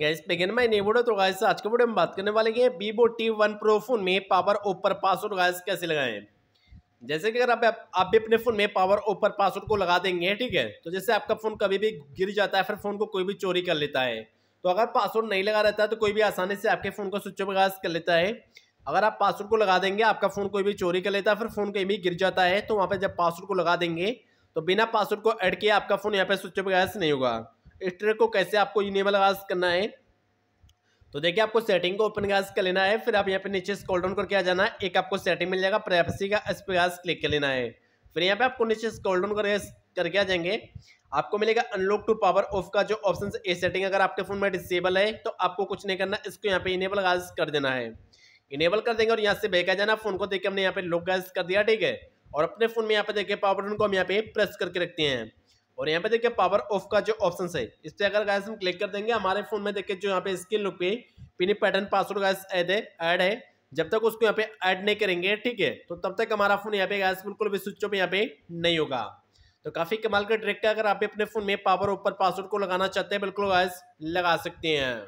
gas begin में नेबोडो तो gas आज के वीडियो में बात करने वाले हैं Vivo T one pro phone में पावर ओपर पासवर्ड गैस कैसे लगाएं जैसे कि अगर आप आप भी अपने फ़ोन में पावर ओपर पासवर्ड को लगा देंगे ठीक है तो जैसे आपका फ़ोन कभी भी गिर जाता है फिर फ़ोन को कोई भी चोरी कर लेता है तो अगर पासवर्ड नहीं लगा रहता है तो कोई भी आसानी से आपके फ़ोन को स्विच ऑफ गैस कर लेता है अगर आप पासवर्ड को लगा देंगे आपका फ़ोन कोई भी चोरी कर लेता है फिर फ़ोन कहीं भी गिर जाता है तो वहाँ पर जब पासवर्ड को लगा देंगे तो बिना पासवर्ड को ऐड किए आपका फ़ोन यहाँ पर स्विच ऑफ गैस नहीं होगा इस ट्रिक को कैसे आपको इनेबल गाज करना है तो देखिए आपको सेटिंग को ओपन गैस कर लेना है फिर आप यहाँ पे नीचे स्क्रॉल डाउन करके आ जाना है एक आपको सेटिंग मिल जाएगा प्राइवेसी का इस पर गैस क्लिक कर लेना है फिर यहाँ पे आपको नीचे स्क्रॉल डाउन करके करके आ जाएंगे आपको मिलेगा अनलॉक टू पावर ऑफ का जो ऑप्शन ए सेटिंग अगर आपके फ़ोन में डिसेबल है तो आपको कुछ नहीं करना इसको यहाँ पे इनेबल गैस कर देना है इनेबल कर देंगे और यहाँ से बेका जाना फ़ोन को देखिए हमने यहाँ पे लॉक गैस कर दिया ठीक है और अपने फ़ोन में यहाँ पे देखिए पावर बटन को हम यहाँ पे प्रेस करके रखते हैं और यहाँ पे देखिए पावर ऑफ का जो ऑप्शन है इस पर अगर गैस हम क्लिक कर देंगे हमारे फोन में देखिए जो यहाँ पे स्क्रीन लुक पे पिन पैटर्न पासवर्ड गैस ऐड है ऐड है जब तक उसको यहाँ पे ऐड नहीं करेंगे ठीक है तो तब तक हमारा फोन यहाँ पे गैस बिल्कुल भी स्विच ऑफ यहाँ पे नहीं होगा तो काफी कमाल का ट्रिक है अगर आप अपने फोन में पावर ऊपर पासवर्ड को लगाना चाहते हैं बिल्कुल गैस लगा सकते हैं